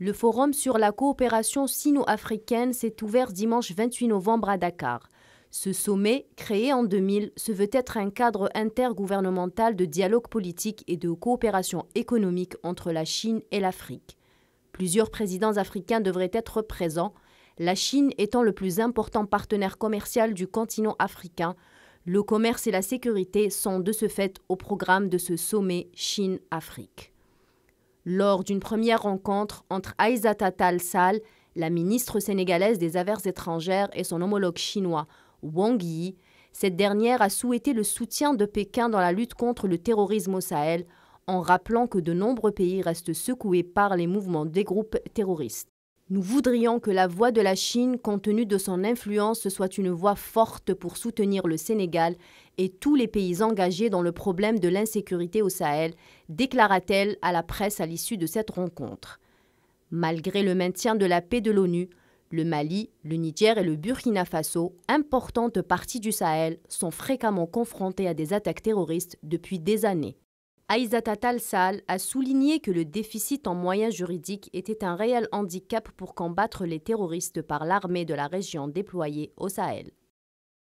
Le forum sur la coopération sino-africaine s'est ouvert dimanche 28 novembre à Dakar. Ce sommet, créé en 2000, se veut être un cadre intergouvernemental de dialogue politique et de coopération économique entre la Chine et l'Afrique. Plusieurs présidents africains devraient être présents, la Chine étant le plus important partenaire commercial du continent africain. Le commerce et la sécurité sont de ce fait au programme de ce sommet Chine-Afrique lors d'une première rencontre entre Aizata Tal Sal, la ministre sénégalaise des Affaires étrangères, et son homologue chinois, Wang Yi. Cette dernière a souhaité le soutien de Pékin dans la lutte contre le terrorisme au Sahel, en rappelant que de nombreux pays restent secoués par les mouvements des groupes terroristes. Nous voudrions que la voix de la Chine, compte tenu de son influence, soit une voix forte pour soutenir le Sénégal et tous les pays engagés dans le problème de l'insécurité au Sahel, déclara-t-elle à la presse à l'issue de cette rencontre. Malgré le maintien de la paix de l'ONU, le Mali, le Niger et le Burkina Faso, importantes parties du Sahel, sont fréquemment confrontés à des attaques terroristes depuis des années. Aïzata Talsal a souligné que le déficit en moyens juridiques était un réel handicap pour combattre les terroristes par l'armée de la région déployée au Sahel.